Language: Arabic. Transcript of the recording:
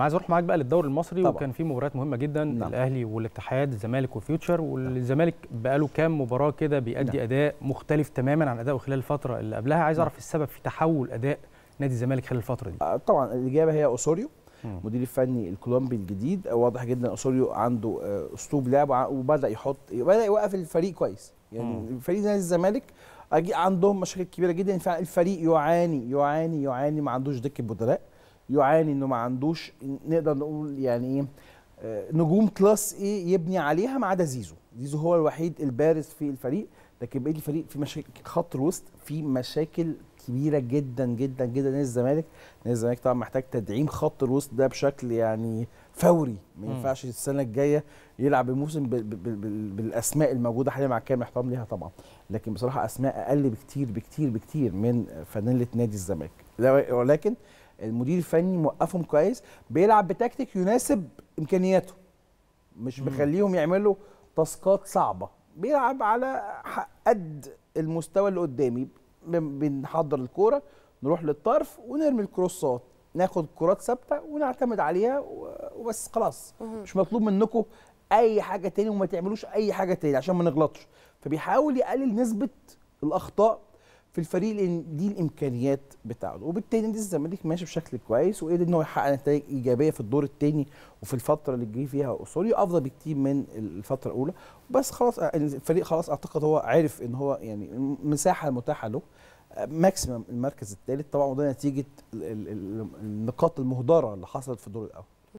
عايز اروح معاك بقى للدوري المصري طبعا. وكان في مباريات مهمه جدا نعم. الاهلي والاتحاد الزمالك وفيوتشر نعم. والزمالك بقى له كام مباراه كده بيأدي نعم. اداء مختلف تماما عن اداؤه خلال الفتره اللي قبلها عايز نعم. اعرف نعم. السبب في تحول اداء نادي الزمالك خلال الفتره دي آه، طبعا الاجابه هي اوسوريو المدير الفني الكولومبي الجديد آه، واضح جدا اوسوريو عنده آه، اسلوب لعب وبدا يحط بدا يوقف الفريق كويس يعني مم. فريق نادي الزمالك عندهم مشاكل كبيره جدا الفريق يعاني يعاني يعاني ما عندوش دكه بدلاء يعاني انه ما عندوش نقدر نقول يعني ايه آه، نجوم كلاس ايه يبني عليها ما عدا زيزو زيزو هو الوحيد البارز في الفريق لكن بقيه الفريق في مشاكل خط الوسط في مشاكل كبيره جدا جدا جدا نادي الزمالك نادي الزمالك طبعا محتاج تدعيم خط الوسط ده بشكل يعني فوري ما ينفعش السنه الجايه يلعب الموسم بالاسماء الموجوده حاليا مع كامل احترام ليها طبعا لكن بصراحه اسماء اقل بكتير بكتير بكتير من فانيله نادي الزمالك ولكن المدير الفني موقفهم كويس بيلعب بتكتيك يناسب امكانياته مش مخليهم يعملوا تاسكات صعبه بيلعب على قد المستوى اللي قدامي بنحضر الكوره نروح للطرف ونرمي الكروسات ناخد كرات ثابته ونعتمد عليها وبس خلاص مش مطلوب منكم اي حاجه تاني وما تعملوش اي حاجه تاني عشان ما نغلطش فبيحاول يقلل نسبه الاخطاء في الفريق لان دي الامكانيات بتاعته وبالتالي نادي الزمالك ماشي بشكل كويس وقدر ان هو يحقق نتائج ايجابيه في الدور الثاني وفي الفتره اللي جه فيها اصولي افضل بكتير من الفتره الاولى بس خلاص آه، الفريق خلاص اعتقد هو عرف ان هو يعني المساحه المتاحه له ماكسيمم آه، المركز الثالث طبعا وده نتيجه النقاط المهدره اللي حصلت في الدور الاول